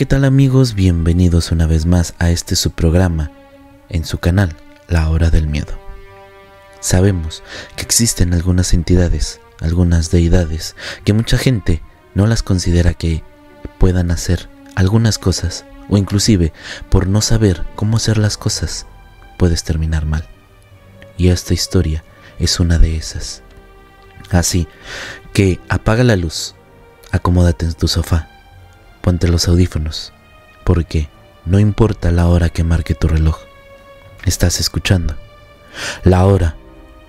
¿qué tal amigos? Bienvenidos una vez más a este su programa en su canal, La Hora del Miedo. Sabemos que existen algunas entidades, algunas deidades, que mucha gente no las considera que puedan hacer algunas cosas, o inclusive por no saber cómo hacer las cosas, puedes terminar mal. Y esta historia es una de esas. Así que apaga la luz, acomódate en tu sofá ponte los audífonos, porque no importa la hora que marque tu reloj, estás escuchando la hora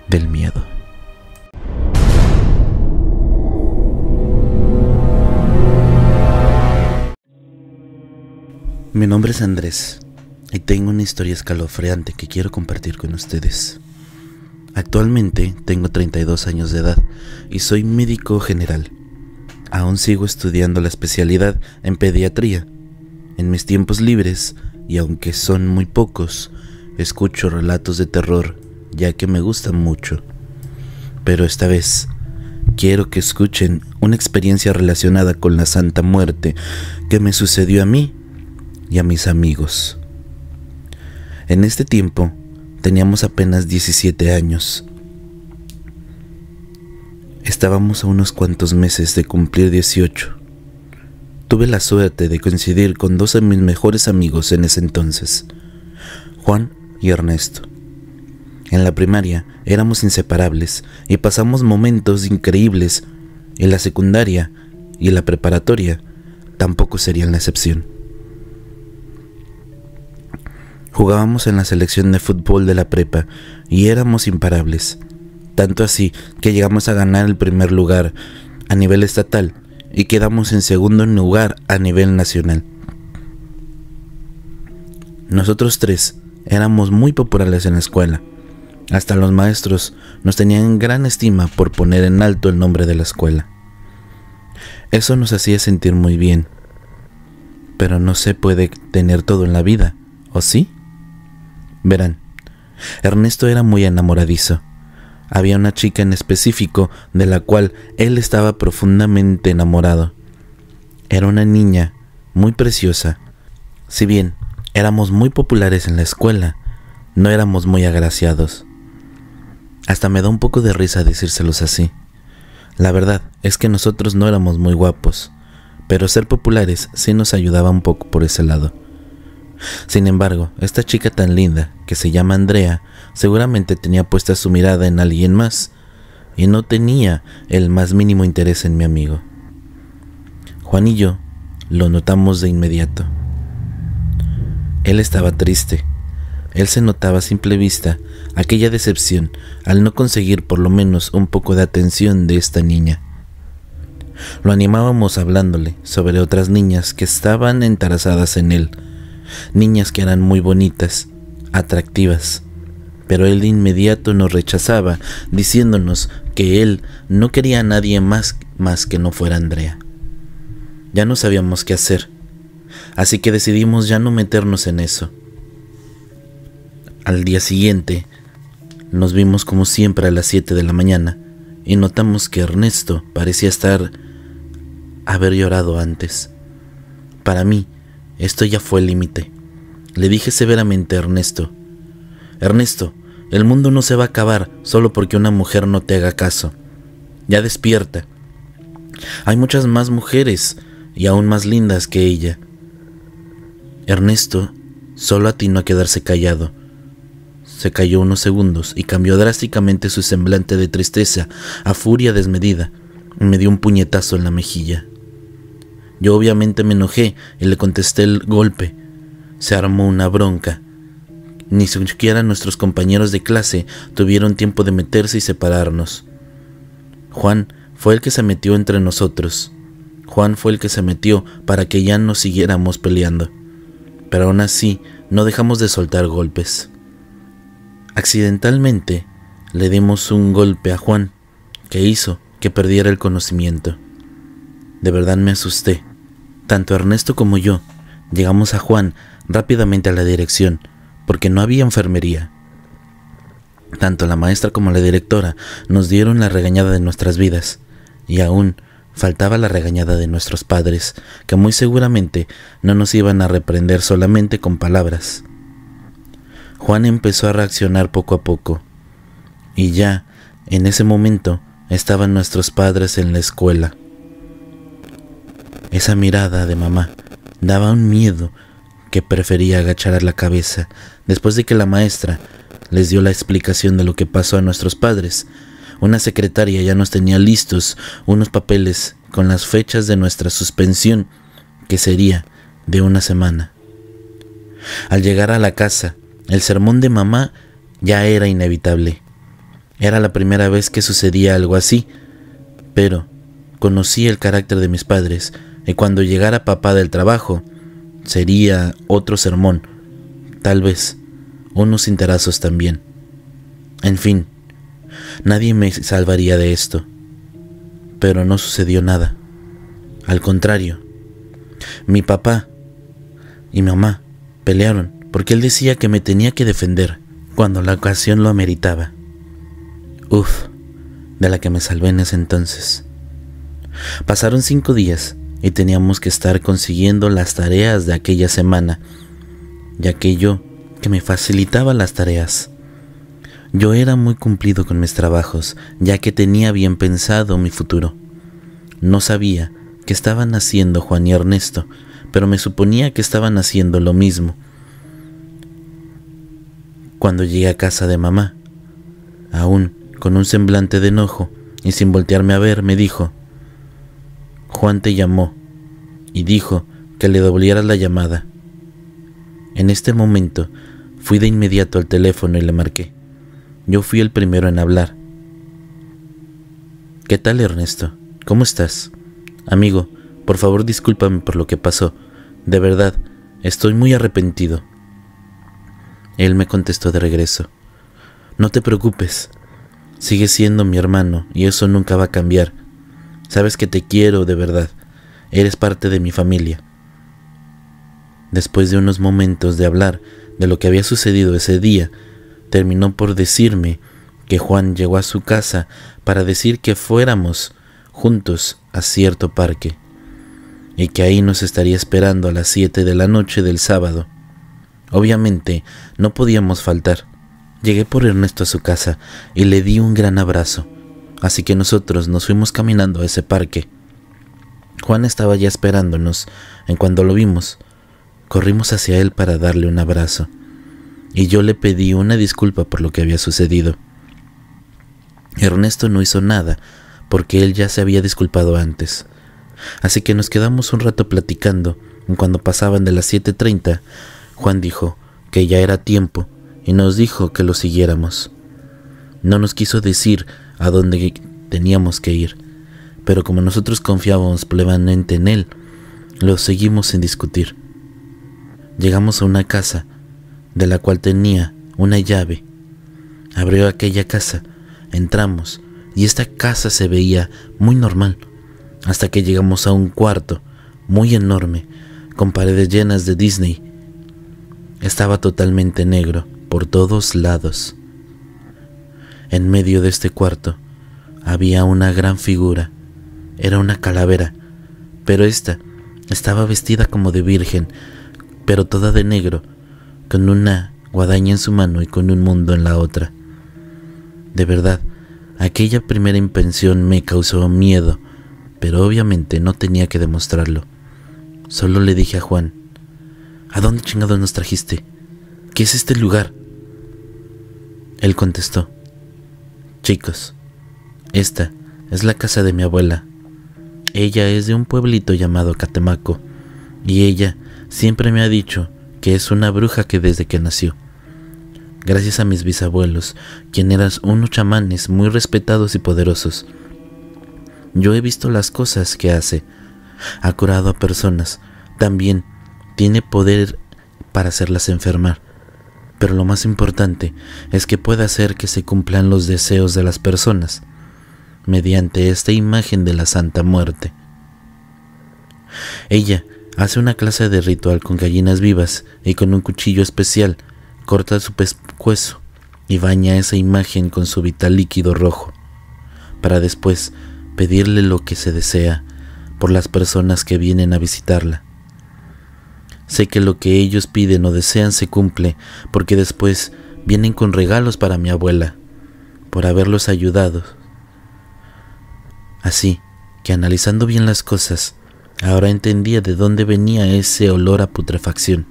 del miedo. Mi nombre es Andrés y tengo una historia escalofriante que quiero compartir con ustedes. Actualmente tengo 32 años de edad y soy médico general aún sigo estudiando la especialidad en pediatría. En mis tiempos libres, y aunque son muy pocos, escucho relatos de terror, ya que me gustan mucho. Pero esta vez, quiero que escuchen una experiencia relacionada con la Santa Muerte que me sucedió a mí y a mis amigos. En este tiempo, teníamos apenas 17 años Estábamos a unos cuantos meses de cumplir 18. Tuve la suerte de coincidir con dos de mis mejores amigos en ese entonces, Juan y Ernesto. En la primaria éramos inseparables y pasamos momentos increíbles. En la secundaria y en la preparatoria tampoco serían la excepción. Jugábamos en la selección de fútbol de la prepa y éramos imparables tanto así que llegamos a ganar el primer lugar a nivel estatal y quedamos en segundo lugar a nivel nacional. Nosotros tres éramos muy populares en la escuela. Hasta los maestros nos tenían gran estima por poner en alto el nombre de la escuela. Eso nos hacía sentir muy bien. Pero no se puede tener todo en la vida, ¿o sí? Verán, Ernesto era muy enamoradizo había una chica en específico de la cual él estaba profundamente enamorado. Era una niña muy preciosa. Si bien éramos muy populares en la escuela, no éramos muy agraciados. Hasta me da un poco de risa decírselos así. La verdad es que nosotros no éramos muy guapos, pero ser populares sí nos ayudaba un poco por ese lado. Sin embargo, esta chica tan linda, que se llama Andrea, seguramente tenía puesta su mirada en alguien más, y no tenía el más mínimo interés en mi amigo. Juan y yo lo notamos de inmediato. Él estaba triste. Él se notaba a simple vista aquella decepción al no conseguir por lo menos un poco de atención de esta niña. Lo animábamos hablándole sobre otras niñas que estaban entarazadas en él, niñas que eran muy bonitas, atractivas. Pero él de inmediato nos rechazaba, diciéndonos que él no quería a nadie más, más que no fuera Andrea. Ya no sabíamos qué hacer, así que decidimos ya no meternos en eso. Al día siguiente, nos vimos como siempre a las 7 de la mañana y notamos que Ernesto parecía estar haber llorado antes. Para mí, esto ya fue el límite. Le dije severamente a Ernesto. Ernesto, el mundo no se va a acabar solo porque una mujer no te haga caso. Ya despierta. Hay muchas más mujeres y aún más lindas que ella. Ernesto solo atinó a quedarse callado. Se calló unos segundos y cambió drásticamente su semblante de tristeza a furia desmedida y me dio un puñetazo en la mejilla. Yo obviamente me enojé y le contesté el golpe. Se armó una bronca. Ni siquiera nuestros compañeros de clase tuvieron tiempo de meterse y separarnos. Juan fue el que se metió entre nosotros. Juan fue el que se metió para que ya no siguiéramos peleando. Pero aún así, no dejamos de soltar golpes. Accidentalmente, le dimos un golpe a Juan, que hizo que perdiera el conocimiento. De verdad me asusté. Tanto Ernesto como yo llegamos a Juan rápidamente a la dirección, porque no había enfermería. Tanto la maestra como la directora nos dieron la regañada de nuestras vidas, y aún faltaba la regañada de nuestros padres, que muy seguramente no nos iban a reprender solamente con palabras. Juan empezó a reaccionar poco a poco, y ya, en ese momento, estaban nuestros padres en la escuela. Esa mirada de mamá daba un miedo que prefería agachar a la cabeza después de que la maestra les dio la explicación de lo que pasó a nuestros padres. Una secretaria ya nos tenía listos unos papeles con las fechas de nuestra suspensión, que sería de una semana. Al llegar a la casa, el sermón de mamá ya era inevitable. Era la primera vez que sucedía algo así, pero conocí el carácter de mis padres y cuando llegara papá del trabajo sería otro sermón, tal vez unos interazos también. En fin, nadie me salvaría de esto, pero no sucedió nada. Al contrario, mi papá y mamá pelearon porque él decía que me tenía que defender cuando la ocasión lo ameritaba. Uf, de la que me salvé en ese entonces. Pasaron cinco días y teníamos que estar consiguiendo las tareas de aquella semana ya que yo que me facilitaba las tareas. Yo era muy cumplido con mis trabajos, ya que tenía bien pensado mi futuro. No sabía qué estaban haciendo Juan y Ernesto, pero me suponía que estaban haciendo lo mismo. Cuando llegué a casa de mamá, aún con un semblante de enojo y sin voltearme a ver, me dijo, Juan te llamó y dijo que le doblara la llamada. En este momento fui de inmediato al teléfono y le marqué. Yo fui el primero en hablar. ¿Qué tal Ernesto? ¿Cómo estás? Amigo, por favor discúlpame por lo que pasó. De verdad, estoy muy arrepentido. Él me contestó de regreso. No te preocupes. Sigue siendo mi hermano y eso nunca va a cambiar. Sabes que te quiero de verdad. Eres parte de mi familia. Después de unos momentos de hablar de lo que había sucedido ese día, terminó por decirme que Juan llegó a su casa para decir que fuéramos juntos a cierto parque y que ahí nos estaría esperando a las 7 de la noche del sábado. Obviamente no podíamos faltar. Llegué por Ernesto a su casa y le di un gran abrazo así que nosotros nos fuimos caminando a ese parque. Juan estaba ya esperándonos, en cuando lo vimos, corrimos hacia él para darle un abrazo, y yo le pedí una disculpa por lo que había sucedido. Ernesto no hizo nada, porque él ya se había disculpado antes. Así que nos quedamos un rato platicando, cuando pasaban de las 7.30, Juan dijo que ya era tiempo, y nos dijo que lo siguiéramos. No nos quiso decir a donde teníamos que ir, pero como nosotros confiábamos plenamente en él, lo seguimos sin discutir. Llegamos a una casa, de la cual tenía una llave. Abrió aquella casa, entramos, y esta casa se veía muy normal, hasta que llegamos a un cuarto muy enorme, con paredes llenas de Disney. Estaba totalmente negro por todos lados. En medio de este cuarto había una gran figura. Era una calavera, pero esta estaba vestida como de virgen, pero toda de negro, con una guadaña en su mano y con un mundo en la otra. De verdad, aquella primera impresión me causó miedo, pero obviamente no tenía que demostrarlo. Solo le dije a Juan, ¿A dónde chingado nos trajiste? ¿Qué es este lugar? Él contestó, Chicos, esta es la casa de mi abuela. Ella es de un pueblito llamado Catemaco, y ella siempre me ha dicho que es una bruja que desde que nació. Gracias a mis bisabuelos, quien eran unos chamanes muy respetados y poderosos, yo he visto las cosas que hace. Ha curado a personas, también tiene poder para hacerlas enfermar pero lo más importante es que pueda hacer que se cumplan los deseos de las personas mediante esta imagen de la Santa Muerte. Ella hace una clase de ritual con gallinas vivas y con un cuchillo especial corta su pescuezo y baña esa imagen con su vital líquido rojo, para después pedirle lo que se desea por las personas que vienen a visitarla. Sé que lo que ellos piden o desean se cumple, porque después vienen con regalos para mi abuela, por haberlos ayudado. Así que analizando bien las cosas, ahora entendía de dónde venía ese olor a putrefacción.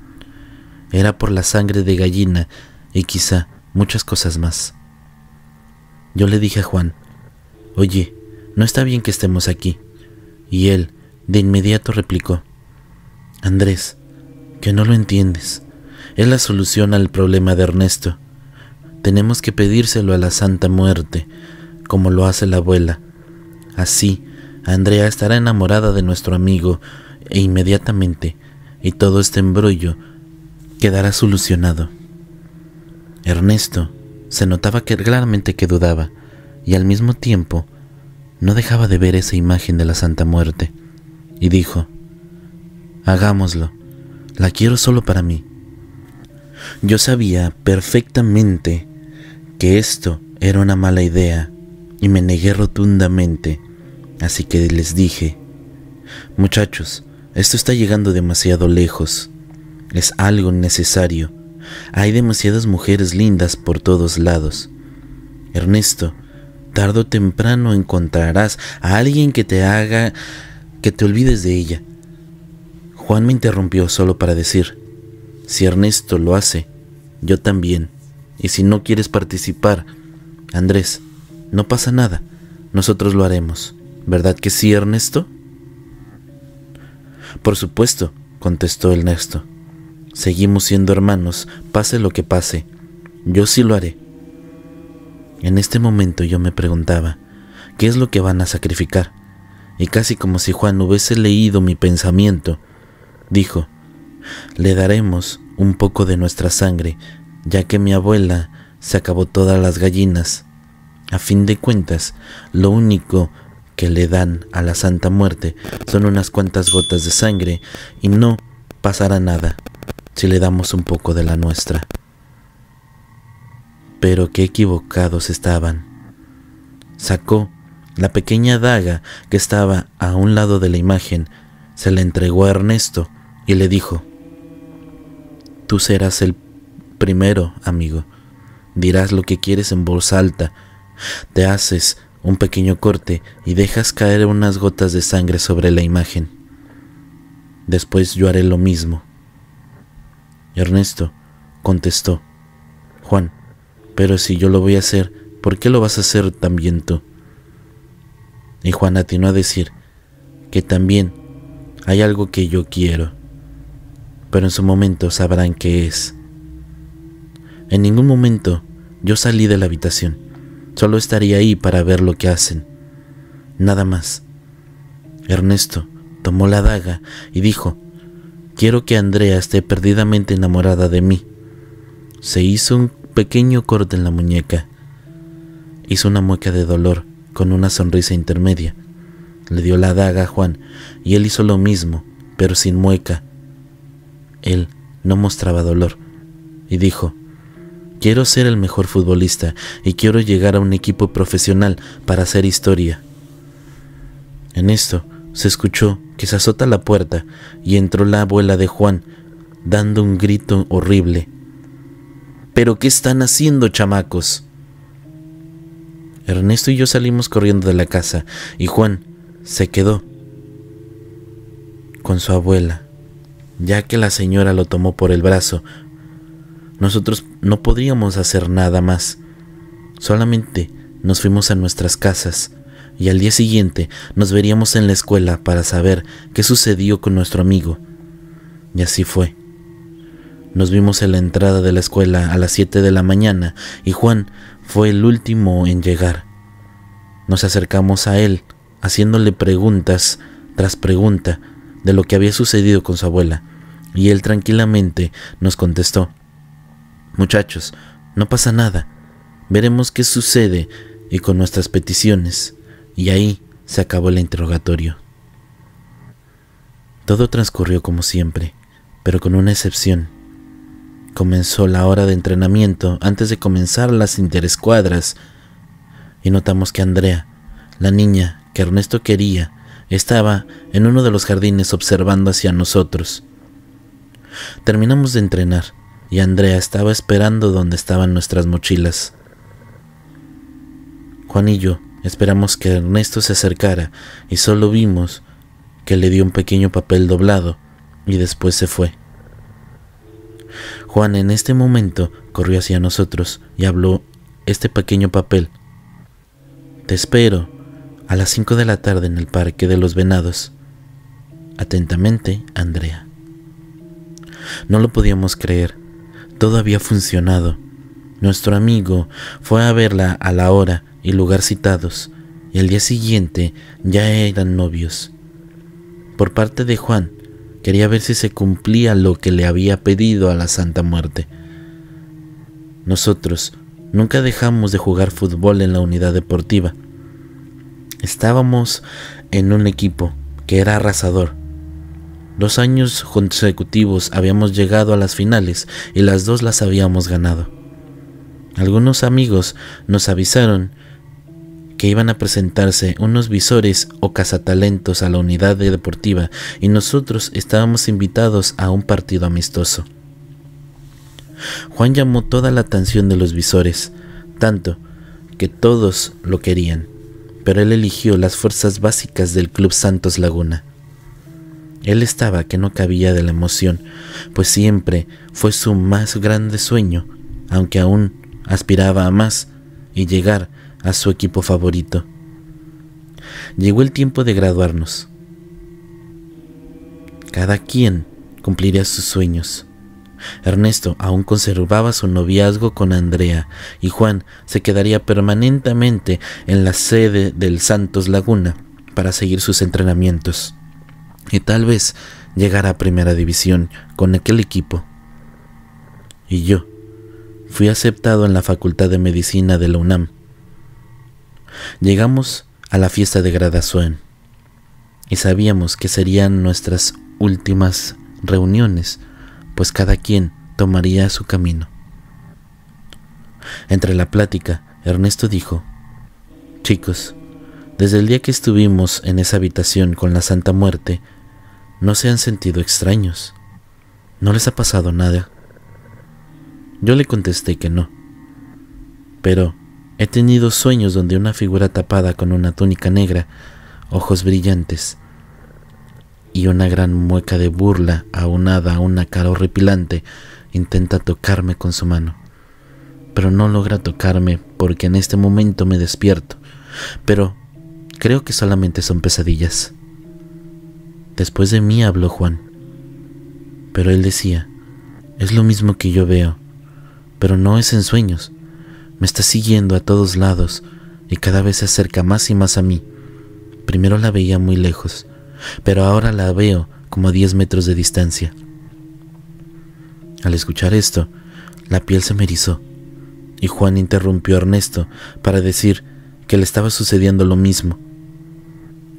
Era por la sangre de gallina y quizá muchas cosas más. Yo le dije a Juan, oye, no está bien que estemos aquí. Y él, de inmediato, replicó, Andrés, que no lo entiendes. Es la solución al problema de Ernesto. Tenemos que pedírselo a la Santa Muerte, como lo hace la abuela. Así, Andrea estará enamorada de nuestro amigo e inmediatamente, y todo este embrollo quedará solucionado. Ernesto se notaba que claramente que dudaba, y al mismo tiempo no dejaba de ver esa imagen de la Santa Muerte, y dijo, Hagámoslo. La quiero solo para mí. Yo sabía perfectamente que esto era una mala idea y me negué rotundamente, así que les dije, muchachos, esto está llegando demasiado lejos, es algo necesario, hay demasiadas mujeres lindas por todos lados. Ernesto, tarde o temprano encontrarás a alguien que te haga que te olvides de ella Juan me interrumpió solo para decir, si Ernesto lo hace, yo también. Y si no quieres participar, Andrés, no pasa nada, nosotros lo haremos. ¿Verdad que sí, Ernesto? Por supuesto, contestó Ernesto. Seguimos siendo hermanos, pase lo que pase. Yo sí lo haré. En este momento yo me preguntaba, ¿qué es lo que van a sacrificar? Y casi como si Juan hubiese leído mi pensamiento, dijo, le daremos un poco de nuestra sangre, ya que mi abuela se acabó todas las gallinas. A fin de cuentas, lo único que le dan a la Santa Muerte son unas cuantas gotas de sangre y no pasará nada si le damos un poco de la nuestra. Pero qué equivocados estaban. Sacó la pequeña daga que estaba a un lado de la imagen, se la entregó a Ernesto, y le dijo, Tú serás el primero, amigo. Dirás lo que quieres en voz alta. Te haces un pequeño corte y dejas caer unas gotas de sangre sobre la imagen. Después yo haré lo mismo. Ernesto contestó, Juan, pero si yo lo voy a hacer, ¿por qué lo vas a hacer también tú? Y Juan atinó a decir que también hay algo que yo quiero pero en su momento sabrán qué es. En ningún momento yo salí de la habitación, solo estaría ahí para ver lo que hacen. Nada más. Ernesto tomó la daga y dijo, quiero que Andrea esté perdidamente enamorada de mí. Se hizo un pequeño corte en la muñeca. Hizo una mueca de dolor con una sonrisa intermedia. Le dio la daga a Juan y él hizo lo mismo, pero sin mueca él no mostraba dolor y dijo, quiero ser el mejor futbolista y quiero llegar a un equipo profesional para hacer historia. En esto se escuchó que se azota la puerta y entró la abuela de Juan, dando un grito horrible. ¿Pero qué están haciendo, chamacos? Ernesto y yo salimos corriendo de la casa y Juan se quedó con su abuela ya que la señora lo tomó por el brazo. Nosotros no podríamos hacer nada más. Solamente nos fuimos a nuestras casas y al día siguiente nos veríamos en la escuela para saber qué sucedió con nuestro amigo. Y así fue. Nos vimos en la entrada de la escuela a las 7 de la mañana y Juan fue el último en llegar. Nos acercamos a él, haciéndole preguntas tras pregunta de lo que había sucedido con su abuela, y él tranquilamente nos contestó, Muchachos, no pasa nada, veremos qué sucede y con nuestras peticiones. Y ahí se acabó el interrogatorio. Todo transcurrió como siempre, pero con una excepción. Comenzó la hora de entrenamiento antes de comenzar las interescuadras y notamos que Andrea, la niña que Ernesto quería, estaba en uno de los jardines observando hacia nosotros. Terminamos de entrenar y Andrea estaba esperando donde estaban nuestras mochilas. Juan y yo esperamos que Ernesto se acercara y solo vimos que le dio un pequeño papel doblado y después se fue. Juan en este momento corrió hacia nosotros y habló este pequeño papel. Te espero a las 5 de la tarde en el Parque de los Venados. Atentamente, Andrea. No lo podíamos creer. Todo había funcionado. Nuestro amigo fue a verla a la hora y lugar citados, y al día siguiente ya eran novios. Por parte de Juan, quería ver si se cumplía lo que le había pedido a la Santa Muerte. Nosotros nunca dejamos de jugar fútbol en la unidad deportiva. Estábamos en un equipo que era arrasador Dos años consecutivos habíamos llegado a las finales y las dos las habíamos ganado. Algunos amigos nos avisaron que iban a presentarse unos visores o cazatalentos a la unidad deportiva y nosotros estábamos invitados a un partido amistoso. Juan llamó toda la atención de los visores, tanto que todos lo querían, pero él eligió las fuerzas básicas del Club Santos Laguna. Él estaba que no cabía de la emoción, pues siempre fue su más grande sueño, aunque aún aspiraba a más y llegar a su equipo favorito. Llegó el tiempo de graduarnos. Cada quien cumpliría sus sueños. Ernesto aún conservaba su noviazgo con Andrea y Juan se quedaría permanentemente en la sede del Santos Laguna para seguir sus entrenamientos y tal vez llegara a primera división con aquel equipo. Y yo fui aceptado en la Facultad de Medicina de la UNAM. Llegamos a la fiesta de graduación y sabíamos que serían nuestras últimas reuniones, pues cada quien tomaría su camino. Entre la plática, Ernesto dijo, Chicos, desde el día que estuvimos en esa habitación con la Santa Muerte, no se han sentido extraños. ¿No les ha pasado nada? Yo le contesté que no. Pero he tenido sueños donde una figura tapada con una túnica negra, ojos brillantes y una gran mueca de burla aunada a una cara horripilante intenta tocarme con su mano. Pero no logra tocarme porque en este momento me despierto. Pero Creo que solamente son pesadillas. Después de mí habló Juan. Pero él decía, es lo mismo que yo veo, pero no es en sueños. Me está siguiendo a todos lados y cada vez se acerca más y más a mí. Primero la veía muy lejos, pero ahora la veo como a 10 metros de distancia. Al escuchar esto, la piel se me erizó y Juan interrumpió a Ernesto para decir que le estaba sucediendo lo mismo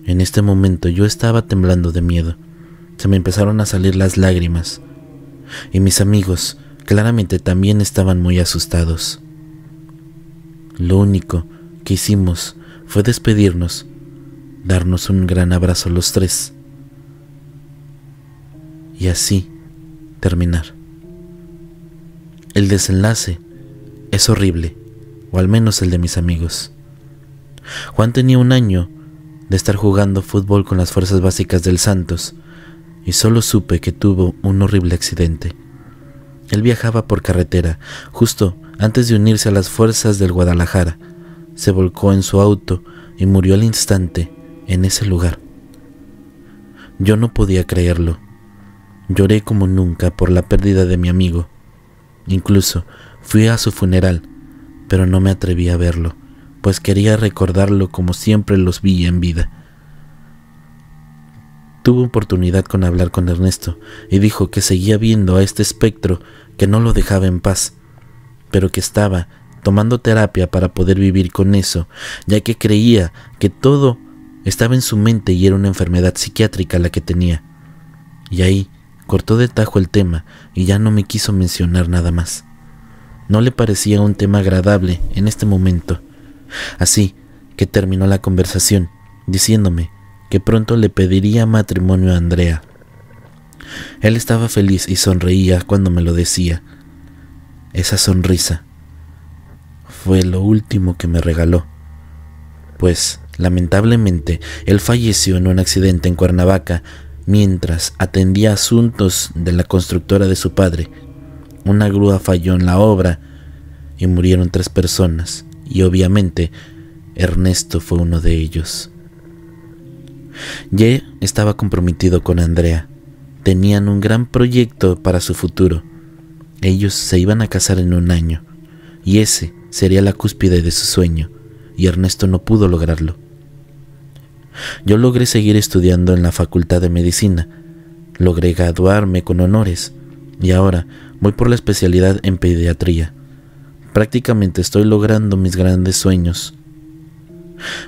en este momento yo estaba temblando de miedo. Se me empezaron a salir las lágrimas. Y mis amigos claramente también estaban muy asustados. Lo único que hicimos fue despedirnos, darnos un gran abrazo los tres. Y así terminar. El desenlace es horrible, o al menos el de mis amigos. Juan tenía un año de estar jugando fútbol con las fuerzas básicas del Santos, y solo supe que tuvo un horrible accidente. Él viajaba por carretera, justo antes de unirse a las fuerzas del Guadalajara. Se volcó en su auto y murió al instante en ese lugar. Yo no podía creerlo. Lloré como nunca por la pérdida de mi amigo. Incluso fui a su funeral, pero no me atreví a verlo pues quería recordarlo como siempre los vi en vida. Tuve oportunidad con hablar con Ernesto y dijo que seguía viendo a este espectro que no lo dejaba en paz, pero que estaba tomando terapia para poder vivir con eso, ya que creía que todo estaba en su mente y era una enfermedad psiquiátrica la que tenía. Y ahí cortó de tajo el tema y ya no me quiso mencionar nada más. No le parecía un tema agradable en este momento. Así que terminó la conversación, diciéndome que pronto le pediría matrimonio a Andrea. Él estaba feliz y sonreía cuando me lo decía. Esa sonrisa fue lo último que me regaló, pues lamentablemente él falleció en un accidente en Cuernavaca mientras atendía asuntos de la constructora de su padre. Una grúa falló en la obra y murieron tres personas y obviamente Ernesto fue uno de ellos. Ye estaba comprometido con Andrea. Tenían un gran proyecto para su futuro. Ellos se iban a casar en un año, y ese sería la cúspide de su sueño, y Ernesto no pudo lograrlo. Yo logré seguir estudiando en la Facultad de Medicina, logré graduarme con honores, y ahora voy por la especialidad en pediatría. Prácticamente estoy logrando mis grandes sueños.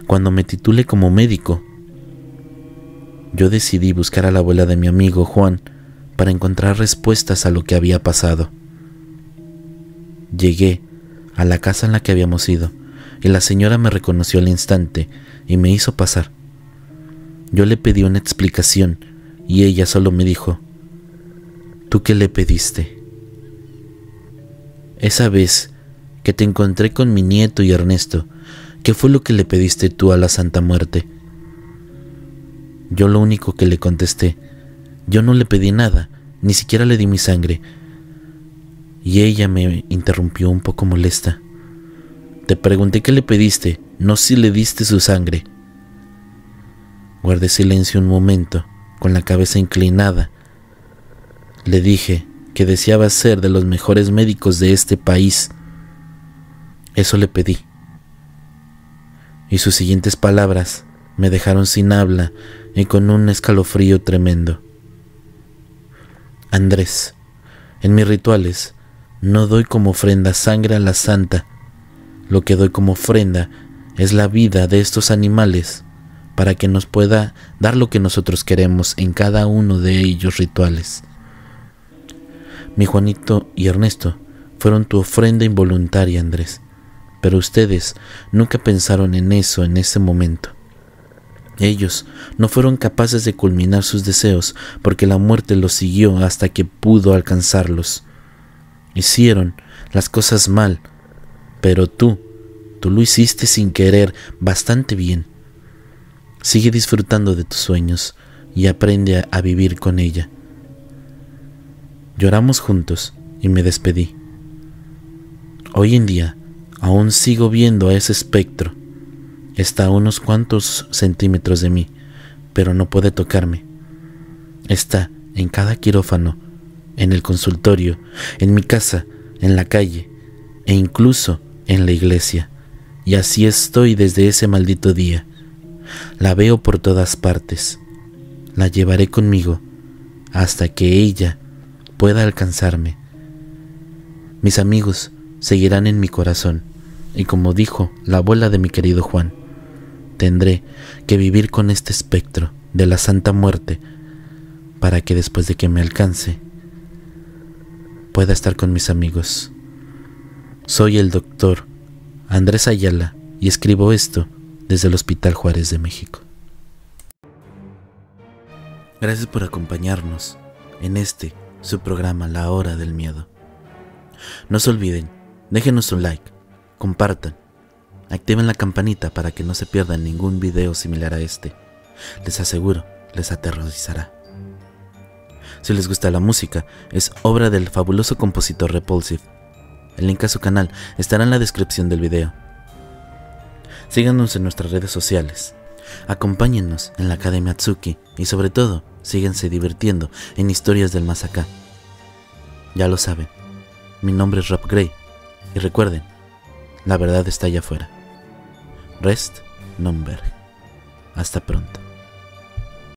Cuando me titulé como médico, yo decidí buscar a la abuela de mi amigo Juan para encontrar respuestas a lo que había pasado. Llegué a la casa en la que habíamos ido y la señora me reconoció al instante y me hizo pasar. Yo le pedí una explicación y ella solo me dijo, ¿tú qué le pediste? Esa vez que te encontré con mi nieto y Ernesto. ¿Qué fue lo que le pediste tú a la Santa Muerte? Yo lo único que le contesté, yo no le pedí nada, ni siquiera le di mi sangre. Y ella me interrumpió un poco molesta. Te pregunté qué le pediste, no si le diste su sangre. Guardé silencio un momento, con la cabeza inclinada. Le dije que deseaba ser de los mejores médicos de este país. Eso le pedí. Y sus siguientes palabras me dejaron sin habla y con un escalofrío tremendo. Andrés, en mis rituales no doy como ofrenda sangre a la santa, lo que doy como ofrenda es la vida de estos animales para que nos pueda dar lo que nosotros queremos en cada uno de ellos rituales. Mi Juanito y Ernesto fueron tu ofrenda involuntaria, Andrés pero ustedes nunca pensaron en eso en ese momento. Ellos no fueron capaces de culminar sus deseos porque la muerte los siguió hasta que pudo alcanzarlos. Hicieron las cosas mal, pero tú, tú lo hiciste sin querer bastante bien. Sigue disfrutando de tus sueños y aprende a, a vivir con ella. Lloramos juntos y me despedí. Hoy en día, Aún sigo viendo a ese espectro. Está a unos cuantos centímetros de mí, pero no puede tocarme. Está en cada quirófano, en el consultorio, en mi casa, en la calle e incluso en la iglesia. Y así estoy desde ese maldito día. La veo por todas partes. La llevaré conmigo hasta que ella pueda alcanzarme. Mis amigos seguirán en mi corazón y como dijo la abuela de mi querido Juan, tendré que vivir con este espectro de la Santa Muerte para que después de que me alcance pueda estar con mis amigos. Soy el doctor Andrés Ayala y escribo esto desde el Hospital Juárez de México. Gracias por acompañarnos en este su programa La Hora del Miedo. No se olviden, déjenos un like compartan, activen la campanita para que no se pierdan ningún video similar a este. Les aseguro, les aterrorizará. Si les gusta la música, es obra del fabuloso compositor Repulsive. El link a su canal estará en la descripción del video. Síganos en nuestras redes sociales. Acompáñennos en la Academia Atsuki y sobre todo, síguense divirtiendo en historias del Masaka. Ya lo saben, mi nombre es Rob Gray y recuerden, la verdad está allá afuera. Rest Number. Hasta pronto.